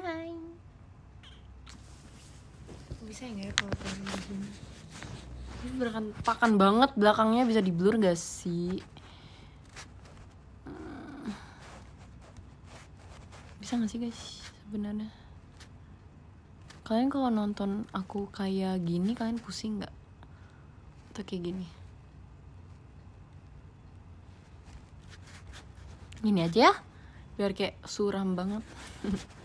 Hai. Bisa ya nggak ya kalau kayak begini? Ini berantakan banget belakangnya bisa di blur gak sih? Eh, bisa gak sih guys sebenarnya? Kalian kalau nonton aku kayak gini kalian pusing nggak? Atau kayak gini? Gini aja ya, biar kayak suram banget.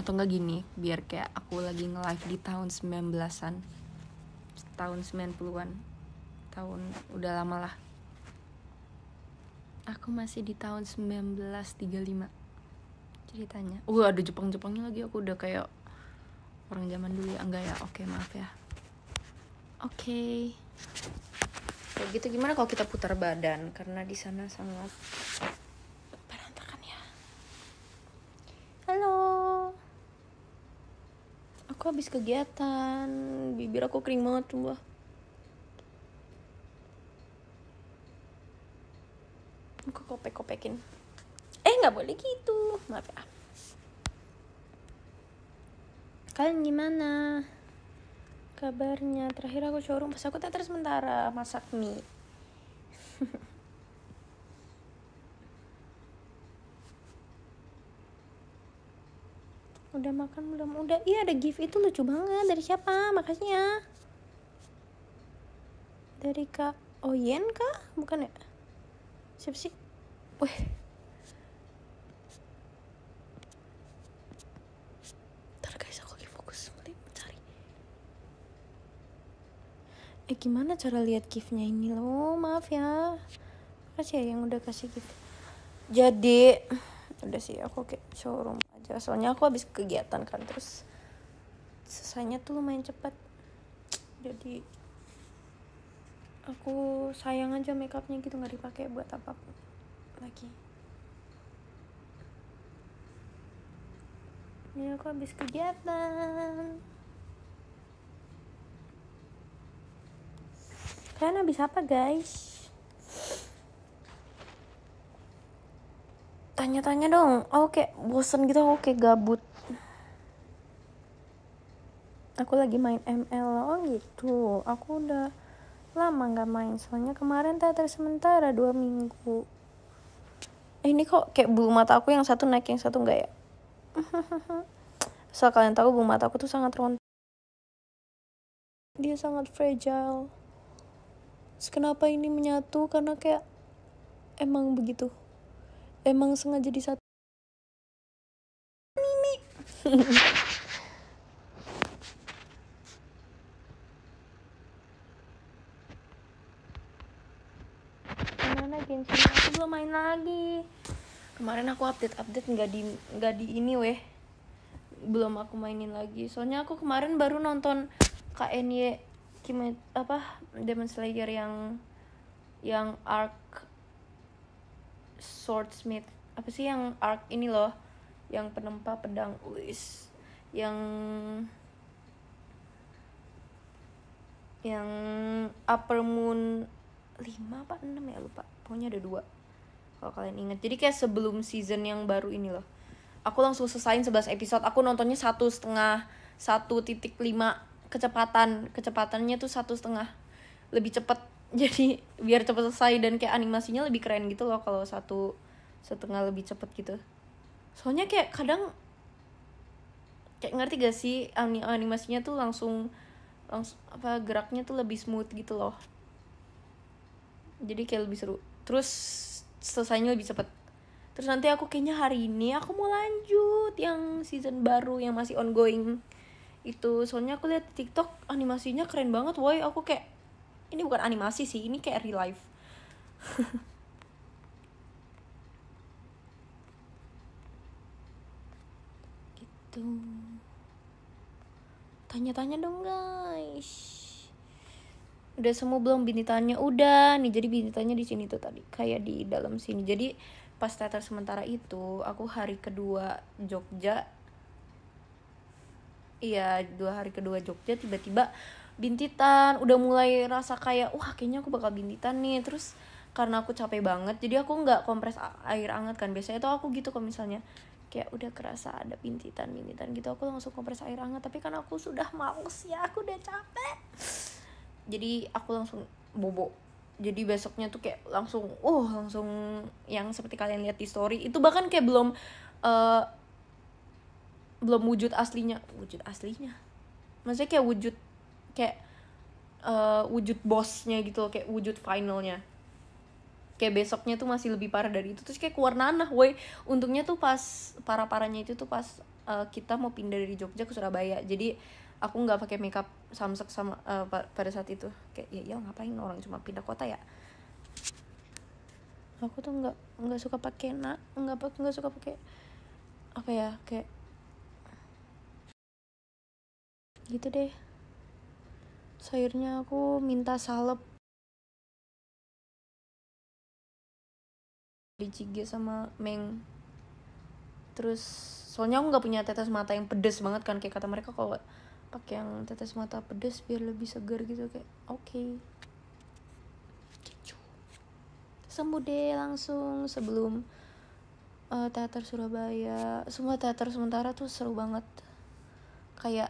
atau enggak gini biar kayak aku lagi nge-live di tahun 19-an tahun 90-an tahun udah lama lah aku masih di tahun 1935 ceritanya uh ada Jepang-Jepangnya lagi aku udah kayak orang zaman dulu ya enggak ya oke maaf ya oke okay. kayak gitu gimana kalau kita putar badan karena di sana sangat aku habis kegiatan bibir aku kering banget sumpah aku kopek-kopekin eh nggak boleh gitu maaf ya kalian gimana kabarnya terakhir aku showroom pas aku teater sementara masak mie udah makan belum udah iya ada gift itu lucu banget dari siapa makasih ya dari kak Oyen kah bukan ya siapa sih wah ntar guys aku lagi fokus mencari eh gimana cara lihat giftnya ini loh maaf ya makasih ya yang udah kasih gift jadi udah sih aku kayak showroom aja soalnya aku habis kegiatan kan terus selesainya tuh lumayan cepat jadi aku sayang aja makeupnya gitu nggak dipakai buat apapun lagi ini aku habis kegiatan kalian habis apa guys tanya-tanya dong aku kayak bosen gitu aku kayak gabut aku lagi main ML oh gitu aku udah lama nggak main soalnya kemarin teater sementara dua minggu eh, ini kok kayak bulu mata aku yang satu naik yang satu enggak ya soal kalian tahu bulu mata aku tuh sangat rontok dia sangat fragile Terus kenapa ini menyatu karena kayak emang begitu emang sengaja di satu Mimi mana Genshin aku belum main lagi kemarin aku update update nggak di nggak di ini weh belum aku mainin lagi soalnya aku kemarin baru nonton KNY Kimet apa Demon Slayer yang yang arc swordsmith apa sih yang arc ini loh yang penempa pedang wis yang yang upper moon 5 apa 6 ya lupa pokoknya ada dua kalau kalian ingat jadi kayak sebelum season yang baru ini loh aku langsung selesaiin 11 episode aku nontonnya satu setengah satu titik lima kecepatan kecepatannya tuh satu setengah lebih cepet jadi biar cepet selesai dan kayak animasinya lebih keren gitu loh kalau satu setengah lebih cepet gitu soalnya kayak kadang kayak ngerti gak sih animasinya tuh langsung langsung apa geraknya tuh lebih smooth gitu loh jadi kayak lebih seru terus selesainya lebih cepet terus nanti aku kayaknya hari ini aku mau lanjut yang season baru yang masih ongoing itu soalnya aku lihat tiktok animasinya keren banget woi aku kayak ini bukan animasi sih ini kayak real life gitu tanya-tanya dong guys udah semua belum binitannya udah nih jadi binitannya di sini tuh tadi kayak di dalam sini jadi pas teater sementara itu aku hari kedua Jogja iya dua hari kedua Jogja tiba-tiba bintitan udah mulai rasa kayak wah kayaknya aku bakal bintitan nih terus karena aku capek banget jadi aku nggak kompres air hangat kan biasanya tuh aku gitu kalau misalnya kayak udah kerasa ada bintitan bintitan gitu aku langsung kompres air hangat tapi kan aku sudah males ya aku udah capek jadi aku langsung bobo jadi besoknya tuh kayak langsung uh langsung yang seperti kalian lihat di story itu bahkan kayak belum uh, belum wujud aslinya wujud aslinya maksudnya kayak wujud kayak uh, wujud bosnya gitu loh, kayak wujud finalnya kayak besoknya tuh masih lebih parah dari itu terus kayak keluar nanah woi untungnya tuh pas parah parahnya itu tuh pas uh, kita mau pindah dari Jogja ke Surabaya jadi aku nggak pakai makeup samsek sama uh, pada saat itu kayak ya ya ngapain orang cuma pindah kota ya aku tuh nggak nggak suka pakai nak nggak pakai nggak suka pakai apa ya kayak gitu deh sayurnya aku minta salep dicigit sama Meng terus soalnya aku nggak punya tetes mata yang pedes banget kan kayak kata mereka kalau pakai yang tetes mata pedes biar lebih segar gitu kayak oke okay. Gitu. sembuh deh langsung sebelum uh, teater Surabaya semua teater sementara tuh seru banget kayak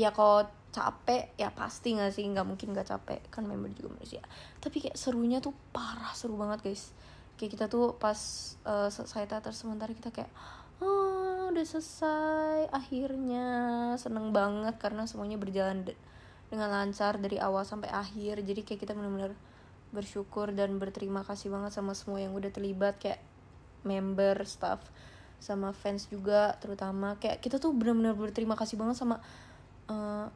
ya kok capek ya pasti nggak sih nggak mungkin nggak capek kan member juga manusia tapi kayak serunya tuh parah seru banget guys kayak kita tuh pas uh, eh, selesai teater sementara kita kayak oh udah selesai akhirnya seneng banget karena semuanya berjalan de dengan lancar dari awal sampai akhir jadi kayak kita benar-benar bersyukur dan berterima kasih banget sama semua yang udah terlibat kayak member staff sama fans juga terutama kayak kita tuh benar-benar berterima kasih banget sama uh,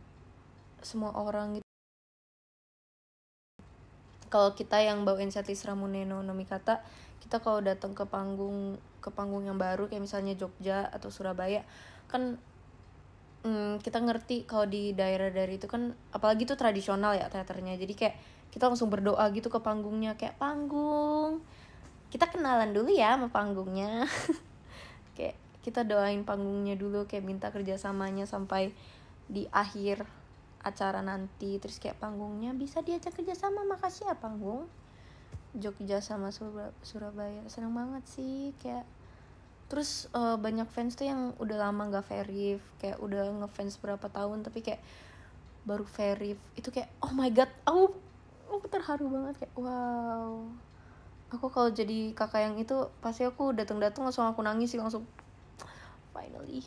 semua orang gitu kalau kita yang bawain setlist nomi kata kita kalau datang ke panggung ke panggung yang baru kayak misalnya Jogja atau Surabaya kan hmm, kita ngerti kalau di daerah dari itu kan apalagi itu tradisional ya teaternya jadi kayak kita langsung berdoa gitu ke panggungnya kayak panggung kita kenalan dulu ya sama panggungnya kayak kita doain panggungnya dulu kayak minta kerjasamanya sampai di akhir acara nanti terus kayak panggungnya bisa diajak kerjasama makasih ya panggung Jogja sama Surabaya seneng banget sih kayak terus uh, banyak fans tuh yang udah lama nggak verif kayak udah ngefans berapa tahun tapi kayak baru verif itu kayak oh my god aku aku terharu banget kayak wow aku kalau jadi kakak yang itu pasti aku datang-datang langsung aku nangis sih langsung finally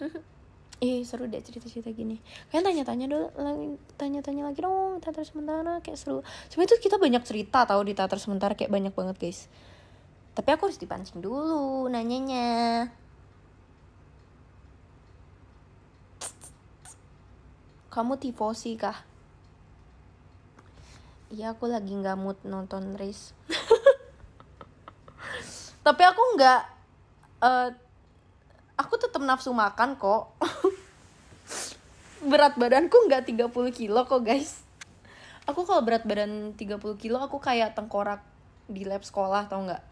Ih seru deh cerita-cerita gini Kalian tanya-tanya dulu Tanya-tanya lagi dong Teater sementara kayak seru Cuma itu kita banyak cerita tau di teater sementara Kayak banyak banget guys Tapi aku harus dipancing dulu nanyanya Kamu tifosi kah? Iya aku lagi nggak mood nonton race Tapi aku nggak uh, aku tetap nafsu makan kok berat badanku nggak 30 kilo kok guys aku kalau berat badan 30 kilo aku kayak tengkorak di lab sekolah tau nggak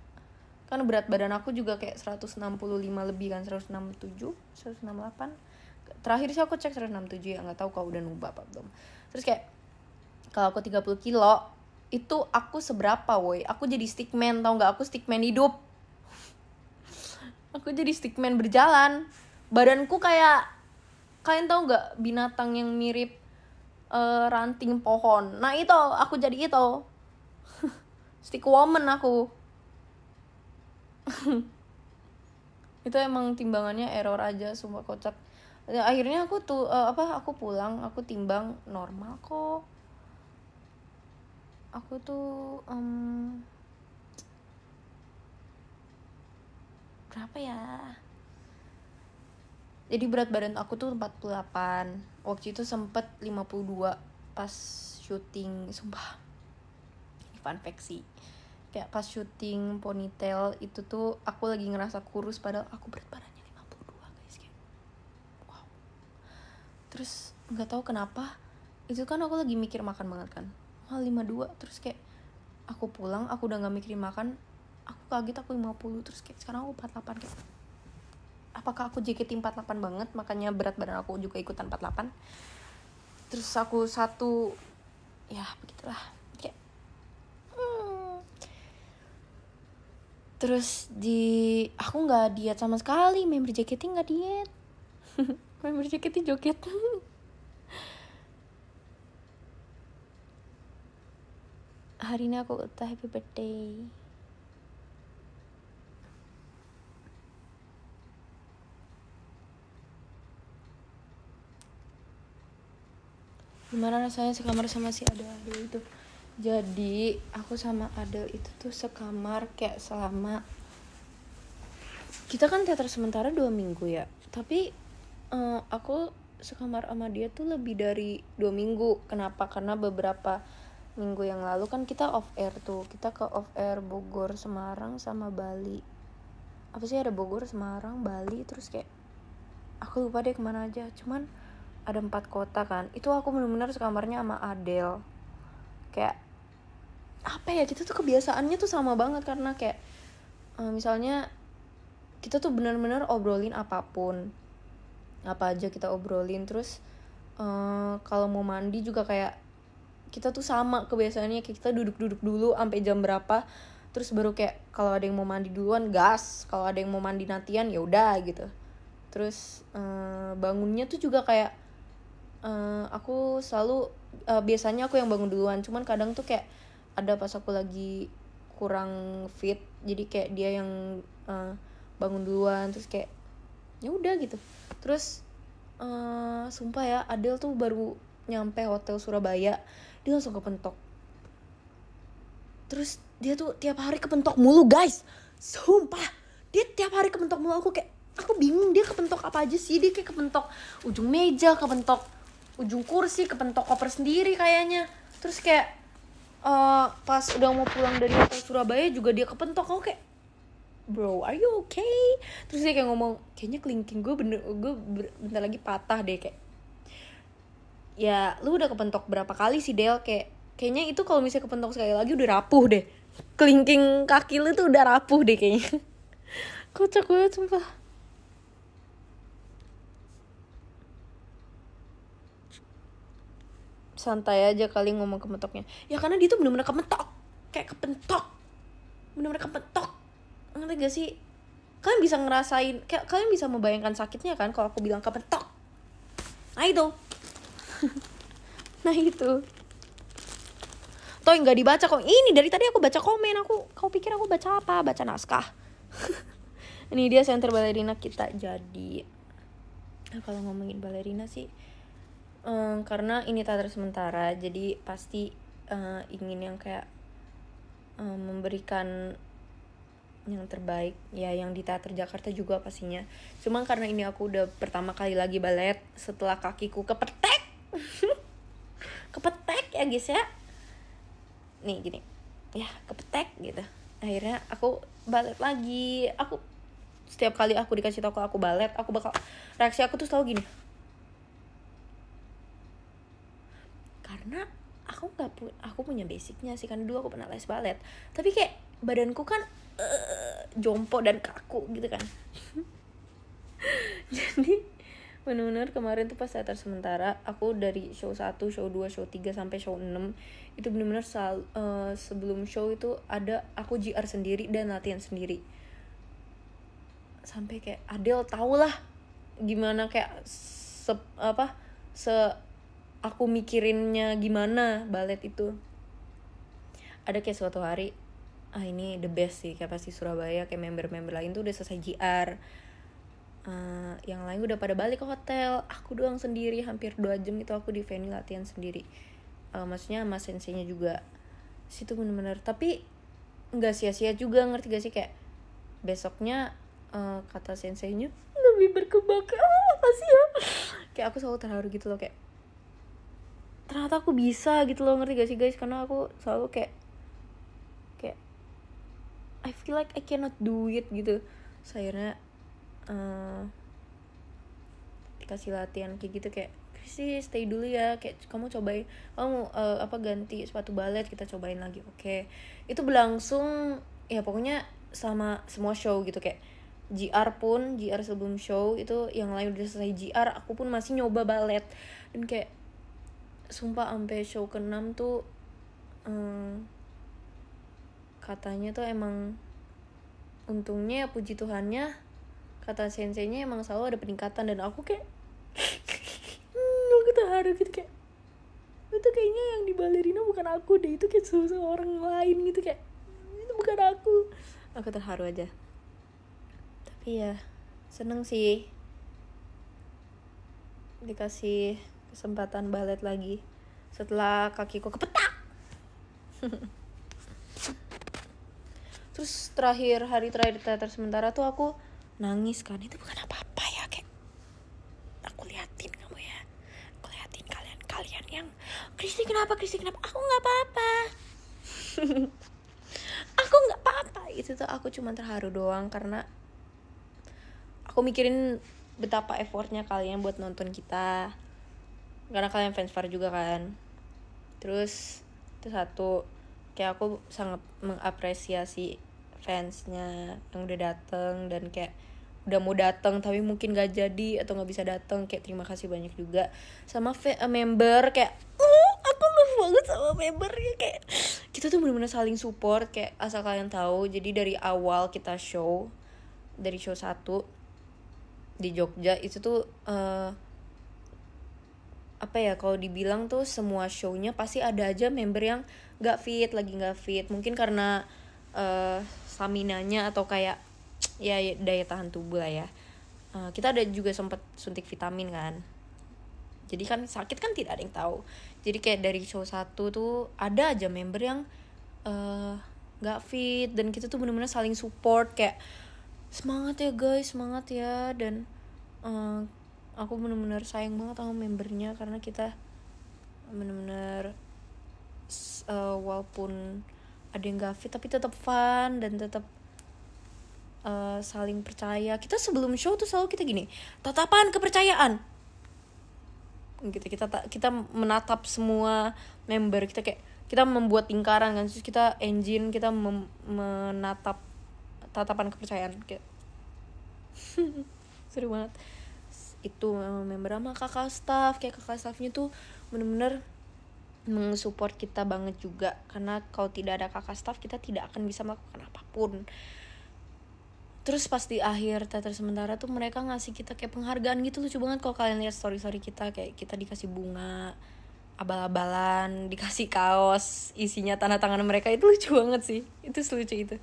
kan berat badan aku juga kayak 165 lebih kan 167 168 terakhir sih aku cek 167 ya nggak tahu kau udah nubah apa belum terus kayak kalau aku 30 kilo itu aku seberapa woi aku jadi stickman tau nggak aku stickman hidup aku jadi stickman berjalan badanku kayak kalian tau nggak binatang yang mirip uh, ranting pohon nah itu aku jadi itu stick woman aku itu emang timbangannya error aja semua kocak ya, akhirnya aku tuh eh, uh, apa aku pulang aku timbang normal kok aku tuh um, berapa ya jadi berat badan aku tuh 48 waktu itu sempet 52 pas syuting sumpah fun fact kayak pas syuting ponytail itu tuh aku lagi ngerasa kurus padahal aku berat badannya 52 guys kayak wow terus nggak tahu kenapa itu kan aku lagi mikir makan banget kan mal 52 terus kayak aku pulang aku udah nggak mikir makan aku kaget aku 50 terus kayak sekarang aku 48 kayak apakah aku JKT 48 banget makanya berat badan aku juga ikutan 48 terus aku satu ya begitulah kayak hmm. terus di aku nggak diet sama sekali member JKT nggak diet member JKT joget hari ini aku udah happy birthday gimana rasanya sekamar sama si Adel itu jadi aku sama Adel itu tuh sekamar kayak selama kita kan teater sementara dua minggu ya tapi uh, aku sekamar sama dia tuh lebih dari dua minggu kenapa karena beberapa minggu yang lalu kan kita off air tuh kita ke off air Bogor Semarang sama Bali apa sih ada Bogor Semarang Bali terus kayak aku lupa deh kemana aja cuman ada empat kota kan itu aku bener-bener sekamarnya sama Adele kayak apa ya kita tuh kebiasaannya tuh sama banget karena kayak uh, misalnya kita tuh bener-bener obrolin apapun apa aja kita obrolin terus uh, kalau mau mandi juga kayak kita tuh sama kebiasaannya kayak kita duduk-duduk dulu sampai jam berapa terus baru kayak kalau ada yang mau mandi duluan gas kalau ada yang mau mandi nantian ya udah gitu terus uh, bangunnya tuh juga kayak Eh, aku selalu uh, biasanya aku yang bangun duluan cuman kadang tuh kayak ada pas aku lagi kurang fit jadi kayak dia yang uh, bangun duluan terus kayak ya udah gitu terus uh, sumpah ya Adel tuh baru nyampe hotel Surabaya dia langsung kepentok terus dia tuh tiap hari kepentok mulu guys sumpah dia tiap hari kepentok mulu aku kayak aku bingung dia kepentok apa aja sih dia kayak kepentok ujung meja kepentok ujung kursi kepentok koper sendiri kayaknya terus kayak uh, pas udah mau pulang dari hotel Surabaya juga dia kepentok kok kayak bro are you okay terus dia kayak ngomong kayaknya kelingking gue bener gue bentar lagi patah deh kayak ya lu udah kepentok berapa kali sih Del kayak kayaknya itu kalau misalnya kepentok sekali lagi udah rapuh deh kelingking kaki lu tuh udah rapuh deh kayaknya kocak gue sumpah santai aja kali ngomong kemetoknya ya karena dia tuh bener-bener kemetok kayak kepentok bener-bener kepentok ngerti gak sih kalian bisa ngerasain kayak kalian bisa membayangkan sakitnya kan kalau aku bilang kepentok nah itu nah itu toh nggak dibaca kok ini dari tadi aku baca komen aku kau pikir aku baca apa baca naskah ini dia center balerina kita jadi nah, kalau ngomongin balerina sih um, karena ini tak sementara jadi pasti uh, ingin yang kayak um, memberikan yang terbaik ya yang di teater Jakarta juga pastinya cuman karena ini aku udah pertama kali lagi balet setelah kakiku kepetek kepetek ya guys ya nih gini ya kepetek gitu akhirnya aku balet lagi aku setiap kali aku dikasih tahu aku balet aku bakal reaksi aku tuh selalu gini karena aku nggak pu aku punya basicnya sih kan dua aku pernah les balet tapi kayak badanku kan uh, jompo dan kaku gitu kan jadi bener-bener kemarin tuh pas teater sementara aku dari show 1, show 2, show 3 sampai show 6 itu benar-benar uh, eh, sebelum show itu ada aku GR sendiri dan latihan sendiri sampai kayak Adele tau lah gimana kayak se apa se aku mikirinnya gimana balet itu ada kayak suatu hari ah ini the best sih kayak pasti Surabaya kayak member-member lain tuh udah selesai JR, uh, ah, yang lain udah pada balik ke hotel aku doang sendiri hampir dua jam itu aku di venue latihan sendiri uh, maksudnya mas senseinya juga situ bener-bener tapi nggak sia-sia juga ngerti gak sih kayak besoknya uh, kata senseinya lebih berkembang ah, apa sih ya kayak aku selalu terharu gitu loh kayak ternyata aku bisa gitu loh ngerti gak sih guys karena aku selalu kayak kayak I feel like I cannot do it gitu so, akhirnya uh, eh, kasih latihan kayak gitu kayak sih stay dulu ya kayak kamu cobain kamu uh, apa ganti sepatu balet kita cobain lagi oke okay. itu berlangsung ya pokoknya sama semua show gitu kayak GR pun GR sebelum show itu yang lain udah selesai GR aku pun masih nyoba balet dan kayak sumpah sampai show ke-6 tuh um, katanya tuh emang untungnya ya puji Tuhannya kata senseinya emang selalu ada peningkatan dan aku kayak hmm, aku terharu gitu kayak itu kayaknya yang di balerina bukan aku deh itu kayak seseorang lain gitu kayak itu bukan aku aku terharu aja tapi ya seneng sih dikasih kesempatan balet lagi setelah kakiku kepetak terus terakhir hari terakhir teater sementara tuh aku nangis kan itu bukan apa-apa ya kayak aku liatin kamu ya aku liatin kalian kalian yang Kristi kenapa Kristi kenapa aku nggak apa-apa aku nggak apa-apa itu tuh aku cuma terharu doang karena aku mikirin betapa effortnya kalian buat nonton kita karena kalian fans Far juga kan terus itu satu kayak aku sangat mengapresiasi fansnya yang udah dateng dan kayak udah mau dateng tapi mungkin gak jadi atau nggak bisa dateng kayak terima kasih banyak juga sama eh, member kayak uh aku love banget sama membernya kayak kita tuh bener-bener saling support kayak asal kalian tahu jadi dari awal kita show dari show satu di Jogja itu tuh uh, apa ya kalau dibilang tuh semua shownya pasti ada aja member yang gak fit lagi gak fit mungkin karena uh, staminanya atau kayak ya, ya daya tahan tubuh lah ya uh, kita ada juga sempat suntik vitamin kan jadi kan sakit kan tidak ada yang tahu jadi kayak dari show satu tuh ada aja member yang uh, eh, gak fit dan kita tuh bener-bener saling support kayak semangat ya guys semangat ya dan uh, aku bener-bener sayang banget sama membernya karena kita bener-bener uh, walaupun ada yang gak fit tapi tetap fun dan tetap uh, eh, saling percaya kita sebelum show tuh selalu kita gini tatapan kepercayaan gitu kita kita menatap semua member kita kayak kita membuat lingkaran kan terus kita engine kita menatap tatapan kepercayaan kayak seru banget itu eh, member sama kakak staff kayak kakak staffnya tuh bener-bener mengsupport kita banget juga karena kalau tidak ada kakak staff kita tidak akan bisa melakukan apapun terus pas di akhir teater sementara tuh mereka ngasih kita kayak penghargaan gitu lucu banget kalau kalian lihat story story kita kayak kita dikasih bunga abal-abalan dikasih kaos isinya tanda tangan mereka itu lucu banget sih itu selucu itu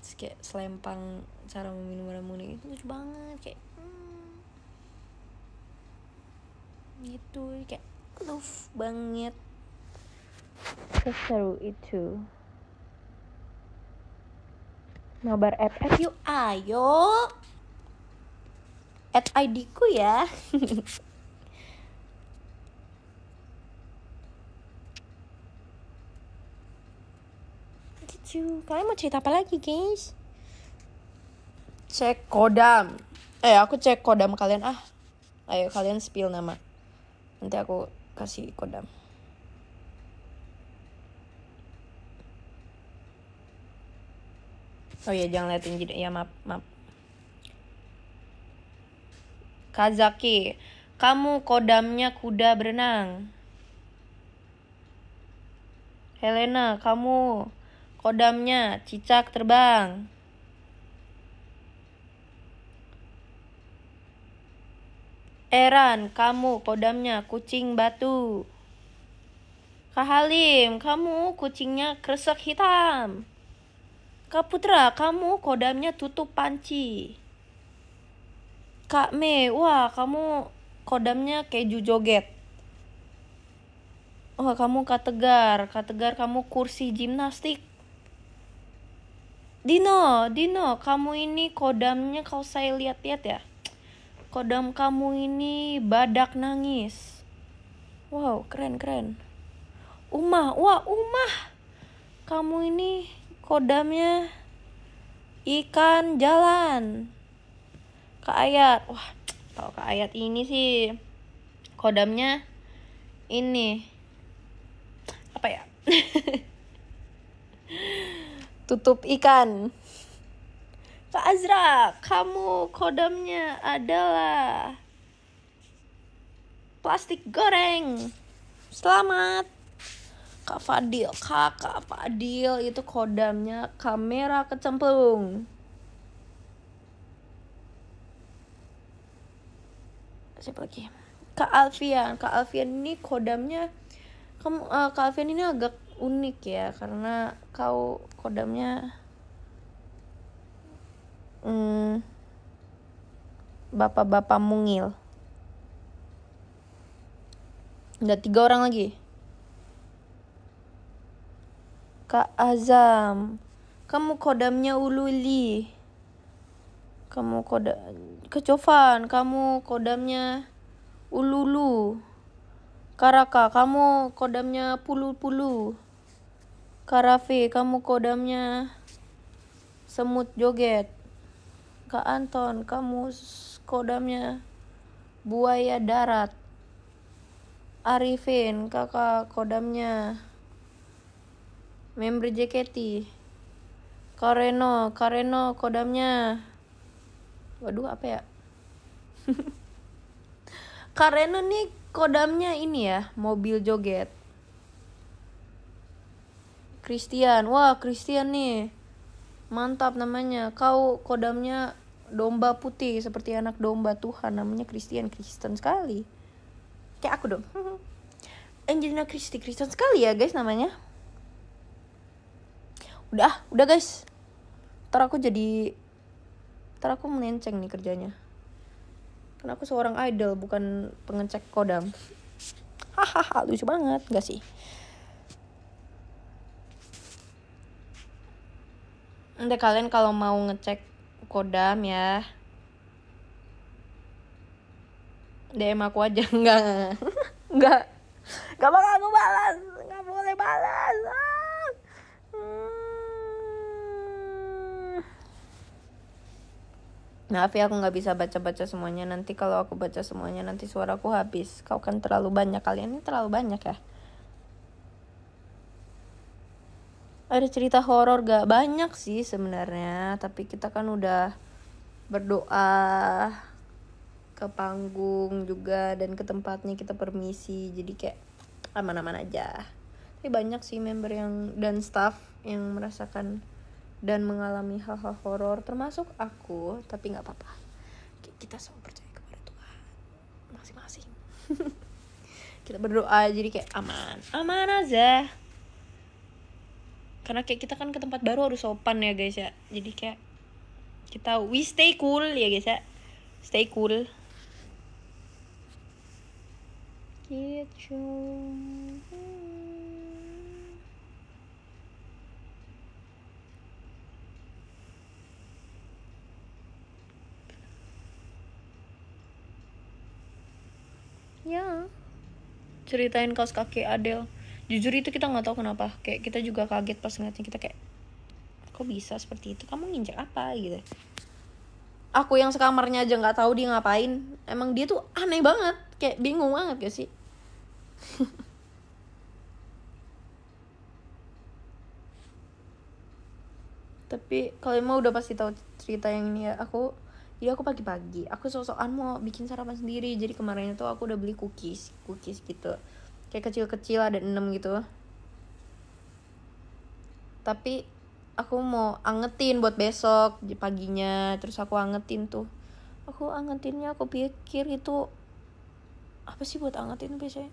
terus kayak selempang cara meminum ramuan itu lucu banget kayak gitu kayak love banget seseru itu nobar FF yuk ayo at ID ku ya lucu gitu. kalian mau cerita apa lagi guys cek kodam eh aku cek kodam kalian ah ayo kalian spill nama nanti aku kasih kodam Oh iya jangan liatin jidat. ya maaf maaf. Kazaki, kamu kodamnya kuda berenang. Helena, kamu kodamnya cicak terbang. Eran, kamu kodamnya kucing batu. Kak Halim, kamu kucingnya kresek hitam. Kak Putra, kamu kodamnya tutup panci. Kak Me, wah kamu kodamnya keju joget. Wah kamu kategar, kategar kamu kursi gimnastik. Dino, Dino, kamu ini kodamnya kalau saya lihat-lihat ya kodam kamu ini badak nangis. Wow, keren keren. Umah, wah Umah, kamu ini kodamnya ikan jalan. Kak Ayat, wah kalau Kak Ayat ini sih kodamnya ini apa ya? Tutup ikan pak Azra, kamu kodamnya adalah plastik goreng. Selamat. Kak Fadil, kakak Fadil itu kodamnya kamera kecemplung. Siapa lagi? Kak Alfian, Kak Alfian ini kodamnya kamu uh, Kak Alfian ini agak unik ya karena kau kodamnya hmm, bapak-bapak mungil udah tiga orang lagi Kak Azam kamu kodamnya Ululi kamu kodam kecofan kamu kodamnya Ululu Karaka kamu kodamnya Pulu-Pulu Karafe kamu kodamnya semut joget Kak Anton, kamu kodamnya buaya darat. Arifin, kakak kodamnya member JKT. Kareno, Kareno kodamnya. Waduh, apa ya? Kareno nih kodamnya ini ya, mobil joget. Christian, wah Christian nih mantap namanya kau kodamnya domba putih seperti anak domba Tuhan namanya Kristen Kristen sekali kayak aku dong Angelina Christie Kristen sekali ya guys namanya udah udah guys ntar aku jadi ntar aku menenceng nih kerjanya karena aku seorang idol bukan pengecek kodam hahaha lucu banget gak sih Nanti kalian kalau mau ngecek kodam ya DM aku aja enggak enggak enggak bakal aku balas enggak boleh balas ah. hmm. maaf ya aku nggak bisa baca baca semuanya nanti kalau aku baca semuanya nanti suaraku habis kau kan terlalu banyak kalian ini terlalu banyak ya ada cerita horor gak banyak sih sebenarnya tapi kita kan udah berdoa ke panggung juga dan ke tempatnya kita permisi jadi kayak aman-aman aja tapi banyak sih member yang dan staff yang merasakan dan mengalami hal-hal horor termasuk aku tapi nggak apa-apa kita semua percaya kepada Tuhan masing-masing kita berdoa jadi kayak aman aman aja karena kayak kita kan ke tempat baru harus sopan ya guys ya jadi kayak kita we stay cool ya guys ya stay cool gitu. ya ceritain kaos kaki Adele jujur itu kita nggak tahu kenapa kayak kita juga kaget pas ngeliatnya kita kayak kok bisa seperti itu kamu nginjak apa gitu aku yang sekamarnya aja nggak tahu dia ngapain emang dia tuh aneh banget kayak bingung banget gak sih tapi kalau emang udah pasti tahu cerita yang ini ya aku jadi ya aku pagi-pagi aku sosokan mau bikin sarapan sendiri jadi kemarin itu aku udah beli cookies cookies gitu kayak kecil-kecil ada enam gitu tapi aku mau angetin buat besok paginya terus aku angetin tuh aku angetinnya aku pikir itu apa sih buat angetin biasanya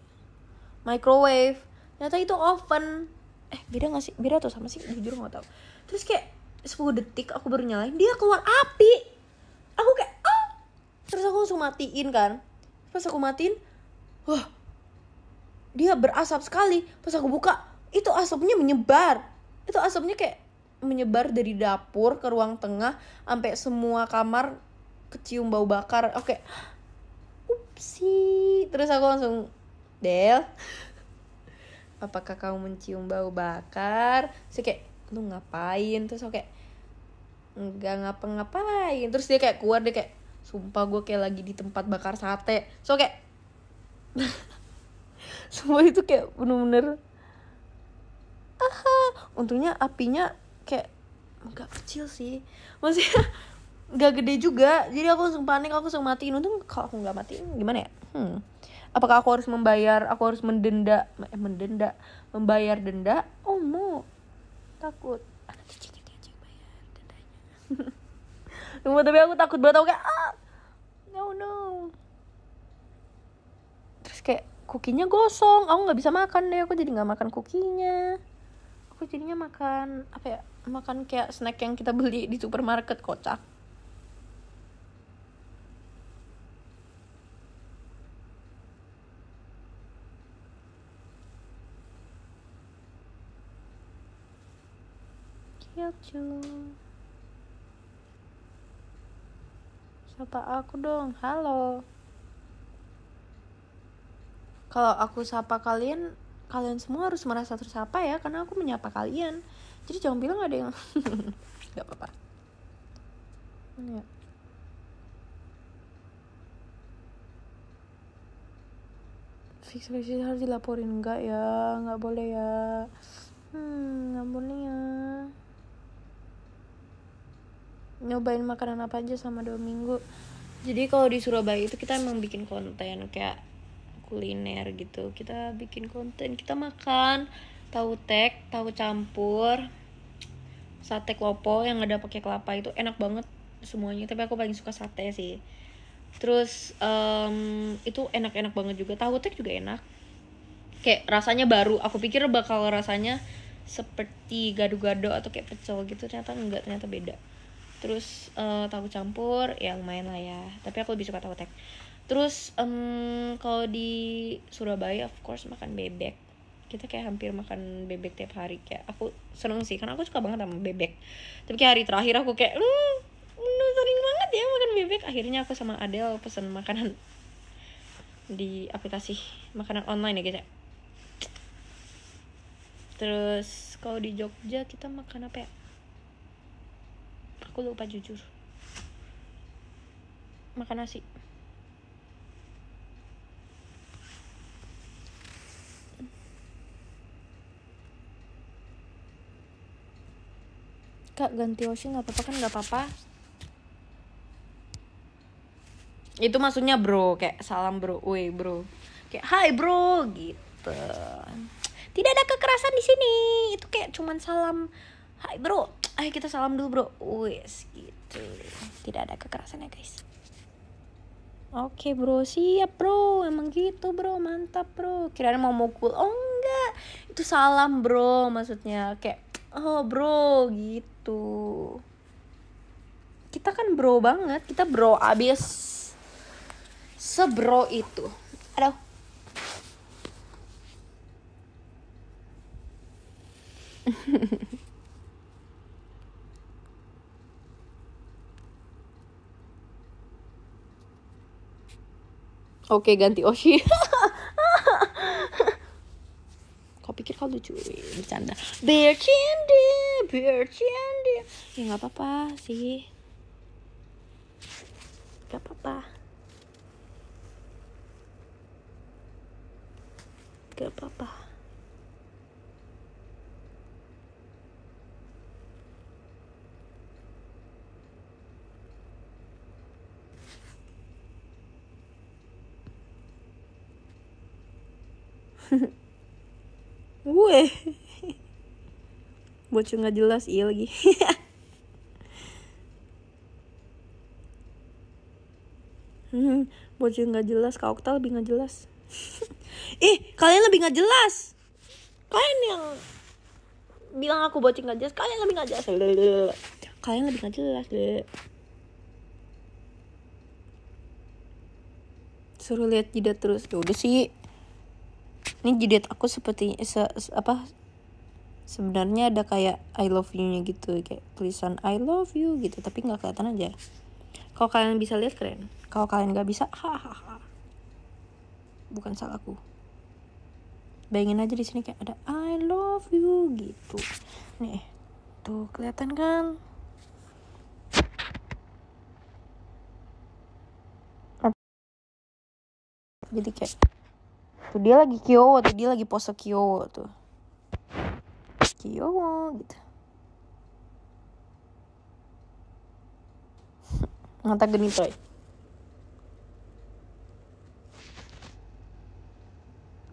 microwave ternyata itu oven eh beda gak sih beda atau sama sih jujur gak tau terus kayak 10 detik aku baru nyalain dia keluar api aku kayak ah terus aku langsung matiin kan pas aku matiin wah dia berasap sekali pas aku buka itu asapnya menyebar itu asapnya kayak menyebar dari dapur ke ruang tengah sampai semua kamar kecium bau bakar oke okay. upsi terus aku langsung Del apakah kamu mencium bau bakar sih kayak lu ngapain terus oke, kayak nggak ngapa-ngapain terus dia kayak keluar dia kayak sumpah gue kayak lagi di tempat bakar sate so kayak semua itu kayak bener-bener Aha. untungnya apinya kayak nggak kecil sih maksudnya nggak gede juga jadi aku langsung panik aku langsung matiin untung kalau aku nggak matiin gimana ya hmm apakah aku harus membayar aku harus mendenda eh, mendenda membayar denda oh mau takut Tunggu, tapi aku takut banget aku kayak ah no no kukinya gosong aku nggak bisa makan deh aku jadi nggak makan kukinya aku jadinya makan apa ya makan kayak snack yang kita beli di supermarket kocak Kyokju iya, Sapa aku dong, halo kalau aku sapa kalian kalian semua harus merasa tersapa ya karena aku menyapa kalian jadi jangan bilang ada yang nggak apa-apa ya. fix fix harus dilaporin nggak ya nggak boleh ya hmm nggak boleh ya nyobain makanan apa aja sama dua minggu jadi kalau di Surabaya itu kita emang bikin konten kayak kuliner gitu kita bikin konten kita makan tahu tek tahu campur sate klopo yang ada pakai kelapa itu enak banget semuanya tapi aku paling suka sate sih terus um, itu enak-enak banget juga tahu tek juga enak kayak rasanya baru aku pikir bakal rasanya seperti gado-gado atau kayak pecel gitu ternyata enggak ternyata beda terus uh, tahu campur ya yang main lah ya tapi aku lebih suka tahu tek terus um, kalau di Surabaya of course makan bebek kita kayak hampir makan bebek tiap hari kayak aku seneng sih karena aku suka banget sama bebek tapi kayak hari terakhir aku kayak hmm sering banget ya makan bebek akhirnya aku sama Adele pesen makanan di aplikasi makanan online ya guys ya terus kalau di Jogja kita makan apa ya aku lupa jujur makan nasi kak ganti washing nggak apa-apa kan nggak apa-apa itu maksudnya bro kayak salam bro, woi bro, kayak hai bro gitu. Tidak ada kekerasan di sini, itu kayak cuman salam, hai bro, ayo kita salam dulu bro, wes gitu. Tidak ada kekerasan ya guys. Oke bro, siap bro, emang gitu bro, mantap bro. Kirain mau mukul, oh enggak, itu salam bro, maksudnya kayak oh bro gitu gitu kita kan bro banget kita bro abis sebro itu aduh Oke ganti Oshi kau pikir kau lucu bercanda bear candy ya nggak apa-apa sih nggak apa-apa nggak apa-apa Mm-hmm. Gue. bocil nggak jelas iya lagi. hmm, bocil nggak jelas, Kak Okta lebih nggak jelas. Ih, kalian lebih nggak jelas. Kalian yang bilang aku bocil nggak jelas, kalian lebih nggak jelas. Kalian lebih nggak jelas. deh Suruh lihat jidat terus. Ya udah sih ini jidat aku seperti se, se apa sebenarnya ada kayak I love you-nya gitu kayak tulisan I love you gitu tapi nggak kelihatan aja kalau kalian bisa lihat keren kalau kalian nggak bisa hahaha bukan salahku bayangin aja di sini kayak ada I love you gitu nih tuh kelihatan kan jadi kayak tuh dia lagi kiowo tuh dia lagi pose kiowo tuh kiowo gitu mata genito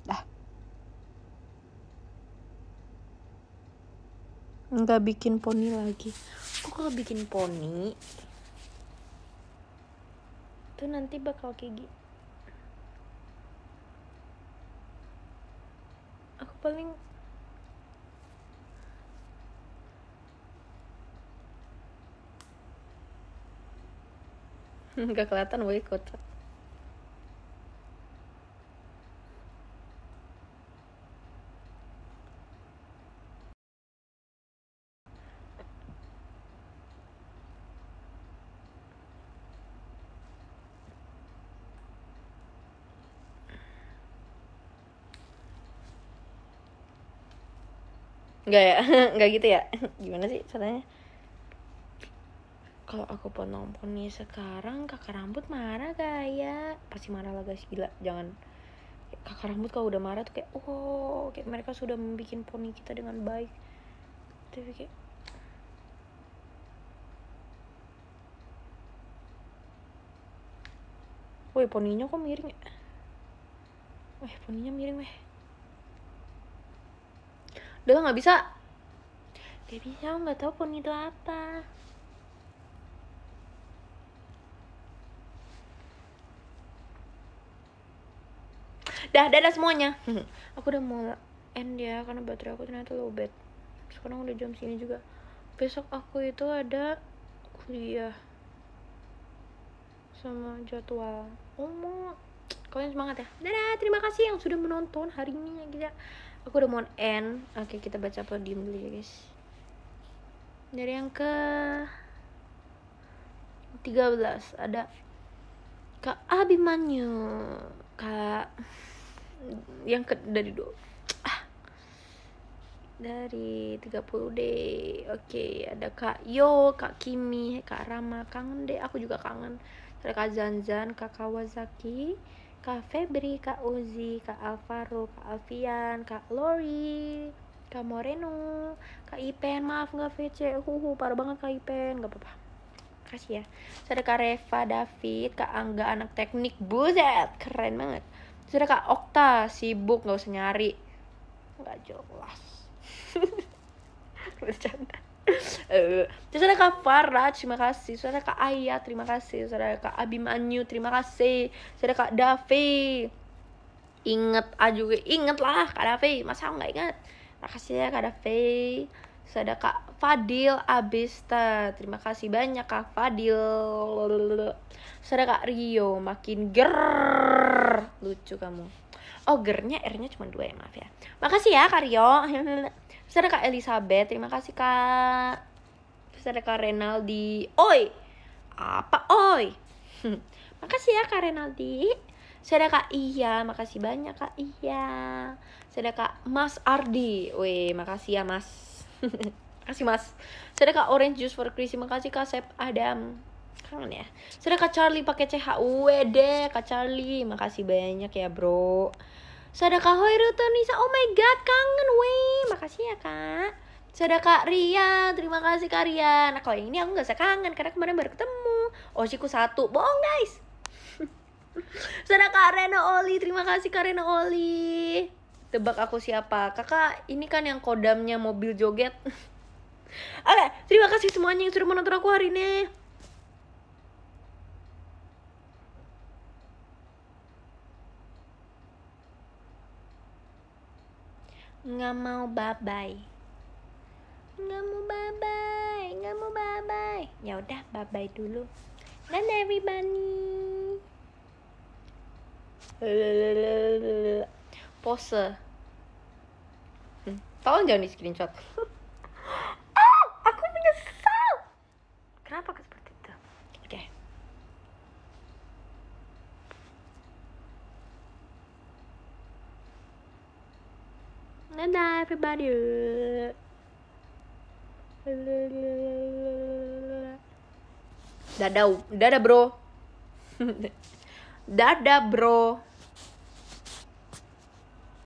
dah nggak bikin poni lagi kok kalau bikin poni itu nanti bakal kayak gini paling nggak kelihatan boy kocak Enggak ya? Enggak gitu ya? Gimana sih caranya? Kalau aku poni sekarang kakak rambut marah gak ya? Pasti marah lah guys, gila. Jangan kakak rambut kalau udah marah tuh kayak oh kayak mereka sudah membuat poni kita dengan baik tapi kayak Woi poninya kok miring ya? poninya miring weh udah nggak bisa dia bisa nggak tahu pun itu apa dah dadah semuanya aku udah mau end ya karena baterai aku ternyata low bed sekarang udah jam sini juga besok aku itu ada kuliah sama jadwal Umur kalian semangat ya dadah terima kasih yang sudah menonton hari ini ya aku udah mau end oke kita baca apa diem dulu ya guys dari yang ke 13 ada Kak Abimanyu Kak yang ke dari dua ah. dari 30 d oke ada Kak Yo Kak Kimi Kak Rama kangen deh aku juga kangen ada Kak Zanzan Kak Kawasaki Kak Febri, Kak Uzi, Kak Alvaro, Kak Alfian, Kak Lori, Kak Moreno, Kak Ipen, maaf nggak VC, huhu parah banget Kak Ipen, nggak apa-apa. Kasih ya. Sudah Kak Reva, David, Kak Angga, anak teknik, buset, keren banget. Sudah Kak Okta, sibuk nggak usah nyari, nggak jelas. Bercanda uh, terus ada Kak Farah terima kasih terus ada Kak Ayah terima kasih terus ada Kak Abimanyu terima kasih terus ada Kak Davi inget ah juga inget lah Kak Davi masa nggak inget makasih ya Kak Davi terus ada Kak Fadil Abista terima kasih banyak Kak Fadil terus ada Kak Rio makin ger lucu kamu oh gernya R-nya cuma dua ya maaf ya makasih ya Kak Rio terus ada Kak Elizabeth terima kasih Kak kak Renaldi. Oi! Apa oi? makasih ya Kak Renaldi. ada Kak Iya, makasih banyak Kak Iya. ada Kak Mas Ardi. Weh, makasih ya Mas. makasih Mas. ada Kak Orange Juice for Chrissy, makasih Kak Sep Adam. Kangen ya. ada Kak Charlie pakai CHUWD, Kak Charlie. Makasih banyak ya, Bro. ada Kak Hoirutun Nisa. Oh my god, kangen weh. Makasih ya, Kak. Sudah Kak Ria terima kasih Kak Ria Nah, kalau yang ini aku nggak usah kangen karena kemarin baru ketemu. Oshiku oh, satu, bohong guys. Sudah Kak Rena Oli, terima kasih Kak Rena Oli. Tebak aku siapa? Kakak, ini kan yang kodamnya mobil joget. Oke, terima kasih semuanya yang sudah menonton aku hari ini. Nggak mau bye-bye nggak mau bye bye nggak mau bye bye ya dulu dan everybody pose hmm, tolong jangan di screenshot oh, ah, aku menyesal kenapa aku seperti itu oke okay. Dadah everybody Dadah, dadah bro. dadah bro.